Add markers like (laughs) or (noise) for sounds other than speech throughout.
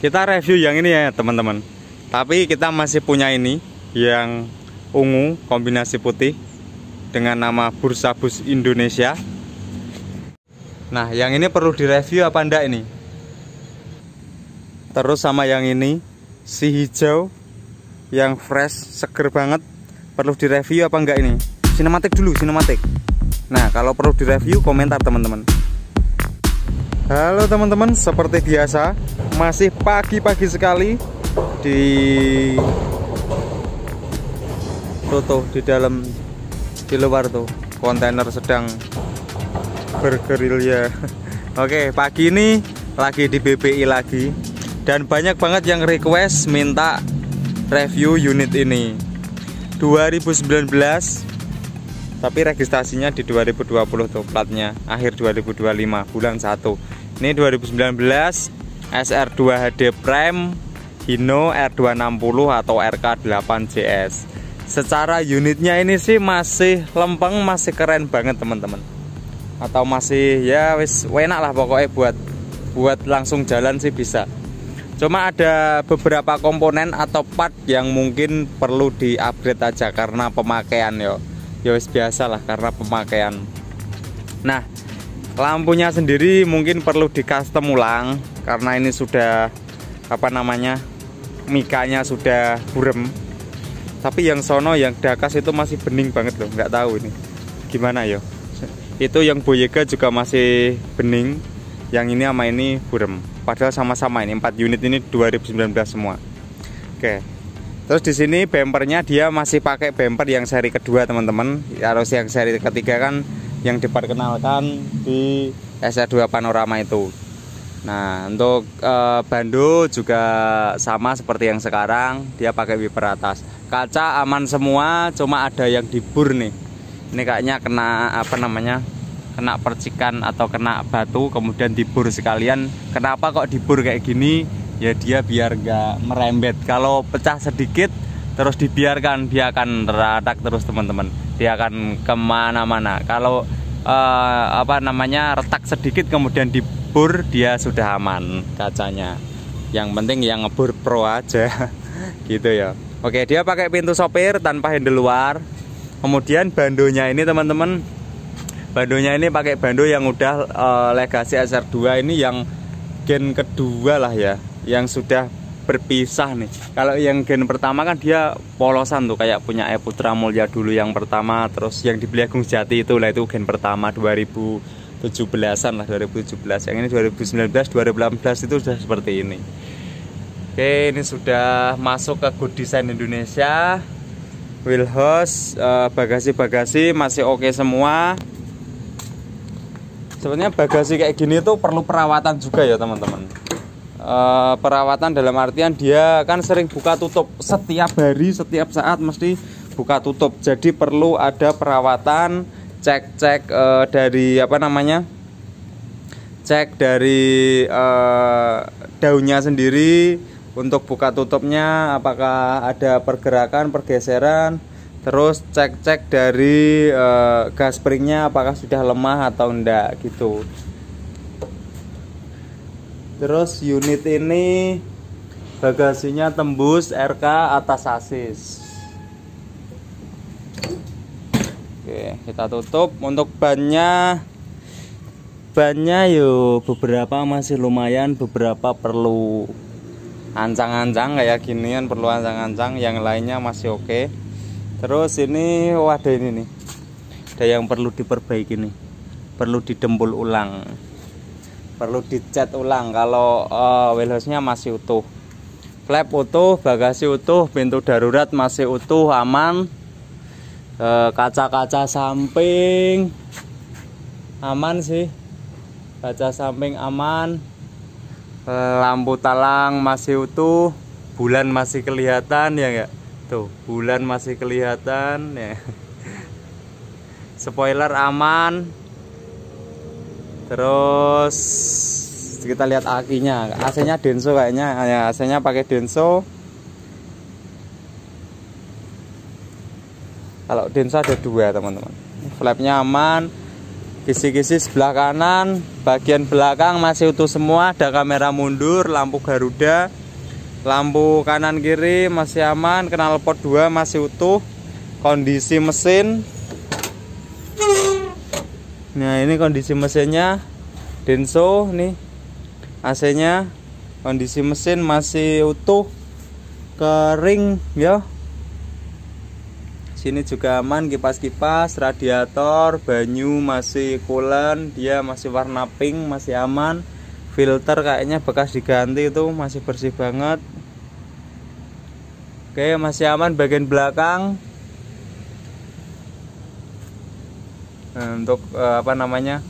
kita review yang ini ya teman-teman tapi kita masih punya ini yang ungu kombinasi putih dengan nama Bursa Bus Indonesia nah yang ini perlu direview apa enggak ini terus sama yang ini si hijau yang fresh seger banget perlu direview apa enggak ini sinematik dulu sinematik nah kalau perlu direview komentar teman-teman Halo teman-teman, seperti biasa masih pagi-pagi sekali di tuh, di dalam di luar tuh kontainer sedang bergerilya. (laughs) Oke, pagi ini lagi di BPI lagi dan banyak banget yang request minta review unit ini 2019 tapi registrasinya di 2020 tuh platnya akhir 2025 bulan 1 ini 2019 SR2 HD Prime Hino R260 atau RK8JS secara unitnya ini sih masih lempeng masih keren banget teman-teman atau masih ya wis enak lah pokoknya buat buat langsung jalan sih bisa cuma ada beberapa komponen atau part yang mungkin perlu di upgrade aja karena pemakaian yo ya wis biasa lah karena pemakaian nah lampunya sendiri mungkin perlu di custom ulang karena ini sudah apa namanya mikanya sudah burem tapi yang sono yang dakas itu masih bening banget loh nggak tahu ini gimana ya itu yang boyega juga masih bening yang ini sama ini burem padahal sama-sama ini 4 unit ini 2019 semua oke terus di sini bempernya dia masih pakai bemper yang seri kedua teman-teman harus yang seri ketiga kan yang diperkenalkan di SR2 Panorama itu. Nah, untuk e, bando juga sama seperti yang sekarang, dia pakai wiper atas. Kaca aman semua, cuma ada yang dibur nih. Ini kayaknya kena apa namanya? Kena percikan atau kena batu kemudian dibur sekalian. Kenapa kok dibur kayak gini? Ya dia biar nggak merembet. Kalau pecah sedikit terus dibiarkan dia akan radak terus teman-teman dia akan kemana-mana kalau eh, apa namanya retak sedikit kemudian dibur dia sudah aman kacanya yang penting yang ngebur pro aja (laughs) gitu ya oke dia pakai pintu sopir tanpa handle luar kemudian bandonya ini teman-teman bandonya ini pakai bando yang udah eh, legasi SR2 ini yang gen kedua lah ya yang sudah berpisah nih kalau yang gen pertama kan dia polosan tuh kayak punya E Putra Mulia dulu yang pertama terus yang dibeli Agung Jati itu lah itu gen pertama 2017an lah 2017 yang ini 2019 2018 itu sudah seperti ini Oke ini sudah masuk ke Good Design Indonesia wheelhouse eh, bagasi-bagasi masih oke okay semua sebenarnya bagasi kayak gini tuh perlu perawatan juga ya teman-teman Eh, perawatan dalam artian dia kan sering buka tutup setiap hari setiap saat mesti buka tutup jadi perlu ada perawatan cek cek uh, dari apa namanya cek dari uh, daunnya sendiri untuk buka tutupnya apakah ada pergerakan pergeseran terus cek cek dari uh, gas springnya apakah sudah lemah atau enggak gitu terus unit ini bagasinya tembus RK atas asis oke kita tutup untuk bannya bannya yuk beberapa masih lumayan beberapa perlu ancang-ancang kayak ginian perlu ancang-ancang yang lainnya masih oke terus ini wadah ini nih ada yang perlu diperbaiki nih perlu didempul ulang perlu dicat ulang kalau uh, wheelhouse-nya masih utuh flap utuh bagasi utuh pintu darurat masih utuh aman eh, kaca-kaca uh, samping aman sih kaca samping aman eh, lampu talang masih utuh bulan masih kelihatan ya enggak tuh bulan masih kelihatan ya (laughs) spoiler aman terus kita lihat akinya AC nya Denso kayaknya ya AC nya pakai Denso kalau Denso ada dua teman-teman flapnya aman kisi-kisi sebelah kanan bagian belakang masih utuh semua ada kamera mundur lampu Garuda lampu kanan kiri masih aman knalpot 2 masih utuh kondisi mesin nah ini kondisi mesinnya Denso nih AC nya kondisi mesin masih utuh kering ya sini juga aman kipas-kipas radiator banyu masih coolant dia masih warna pink masih aman filter kayaknya bekas diganti itu masih bersih banget oke masih aman bagian belakang untuk uh, apa namanya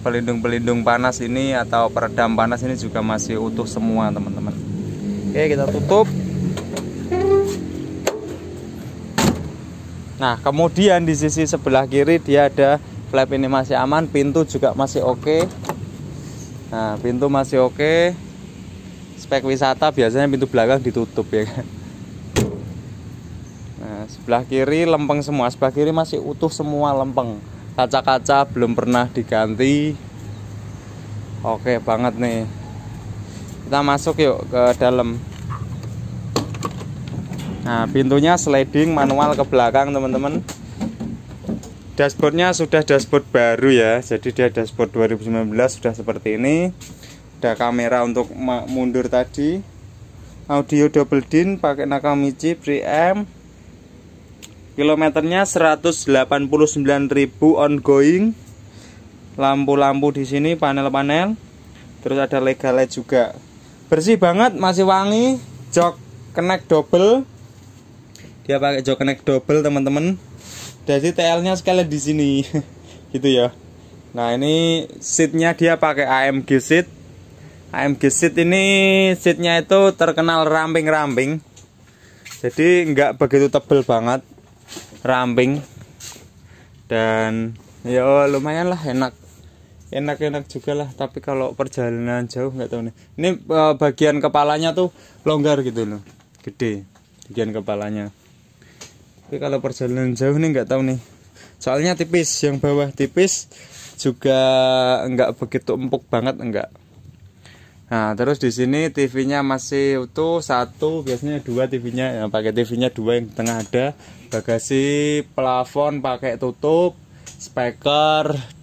pelindung-pelindung panas ini atau peredam panas ini juga masih utuh semua teman-teman oke kita tutup nah kemudian di sisi sebelah kiri dia ada flap ini masih aman pintu juga masih oke okay. nah pintu masih oke okay. spek wisata biasanya pintu belakang ditutup ya kan sebelah kiri lempeng semua sebelah kiri masih utuh semua lempeng kaca-kaca belum pernah diganti oke banget nih kita masuk yuk ke dalam nah pintunya sliding manual ke belakang teman-teman dashboardnya sudah dashboard baru ya jadi dia dashboard 2019 sudah seperti ini ada kamera untuk mundur tadi audio double din pakai Nakamichi preamp kilometernya 189.000 ongoing lampu-lampu di sini panel-panel terus ada legale juga bersih banget masih wangi jok connect double dia pakai jok connect double teman-teman jadi TL nya sekalian di sini (laughs) gitu ya nah ini seatnya dia pakai AMG seat AMG seat ini seatnya itu terkenal ramping-ramping jadi nggak begitu tebel banget ramping dan ya oh, lumayan lah enak enak-enak juga lah tapi kalau perjalanan jauh nggak tahu nih ini eh, bagian kepalanya tuh longgar gitu loh gede bagian kepalanya tapi kalau perjalanan jauh nih nggak tahu nih soalnya tipis yang bawah tipis juga nggak begitu empuk banget enggak nah terus di sini TV-nya masih utuh satu biasanya dua TV-nya yang pakai TV-nya dua yang tengah ada bagasi plafon pakai tutup speaker 8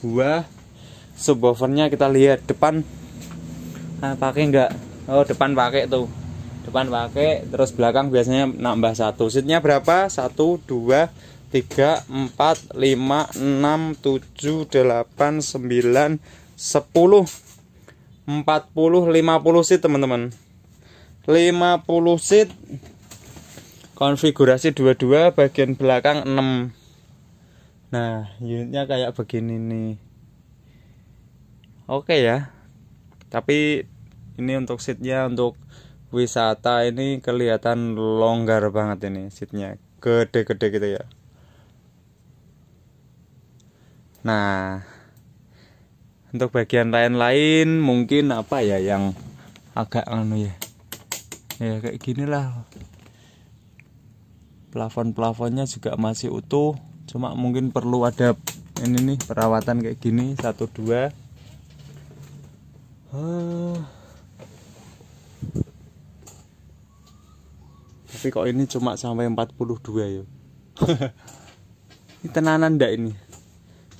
buah subwoofernya kita lihat depan nah, pakai enggak oh depan pakai tuh depan pakai terus belakang biasanya nambah satu seatnya berapa 1 2 3 4 5 6 7 8 9 10 40 50 seat teman-teman 50 seat konfigurasi 22 bagian belakang 6 nah unitnya kayak begini nih oke okay ya tapi ini untuk seatnya untuk wisata ini kelihatan longgar banget ini seatnya gede-gede gitu ya nah untuk bagian lain-lain mungkin apa ya yang agak anu ya ya kayak gini lah plafon-plafonnya juga masih utuh cuma mungkin perlu ada ini nih perawatan kayak gini satu dua ah. tapi kok ini cuma sampai 42 ya (laughs) ini tenanan ndak ini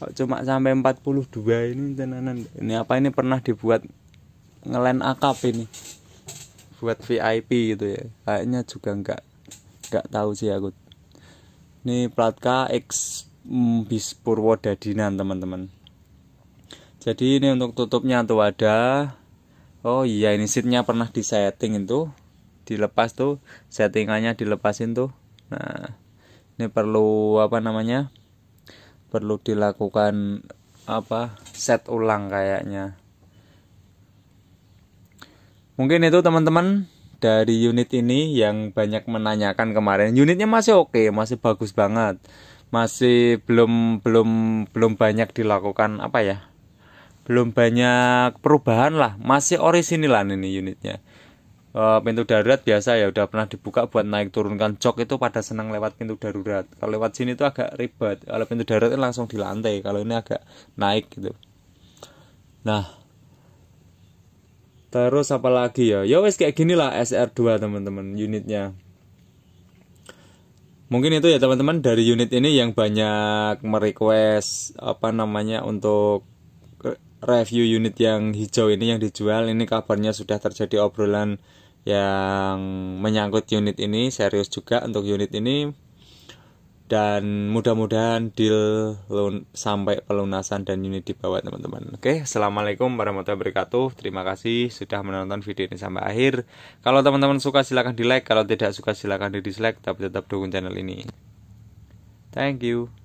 kok cuma sampai 42 ini tenanan ini apa ini pernah dibuat ngelen akap ini buat VIP gitu ya kayaknya juga enggak gak tahu sih aku ini plat K X mm, bis Purwodadinan teman-teman jadi ini untuk tutupnya tuh ada oh iya ini seatnya pernah disetting itu dilepas tuh settingannya dilepasin tuh nah ini perlu apa namanya perlu dilakukan apa set ulang kayaknya mungkin itu teman-teman dari unit ini yang banyak menanyakan kemarin unitnya masih oke okay, masih bagus banget masih belum belum belum banyak dilakukan apa ya belum banyak perubahan lah masih orisinilan ini unitnya eh, pintu darurat biasa ya udah pernah dibuka buat naik turunkan jok itu pada senang lewat pintu darurat kalau lewat sini itu agak ribet kalau pintu darurat langsung di lantai kalau ini agak naik gitu nah Terus apa lagi ya? Ya wes kayak gini lah SR2 teman-teman unitnya. Mungkin itu ya teman-teman dari unit ini yang banyak merequest apa namanya untuk review unit yang hijau ini yang dijual ini kabarnya sudah terjadi obrolan yang menyangkut unit ini serius juga untuk unit ini dan mudah-mudahan deal lun- sampai pelunasan dan unit dibawa teman-teman. Oke, assalamualaikum warahmatullahi wabarakatuh. Terima kasih sudah menonton video ini sampai akhir. Kalau teman-teman suka silahkan di like, kalau tidak suka silahkan di dislike, tapi tetap dukung channel ini. Thank you.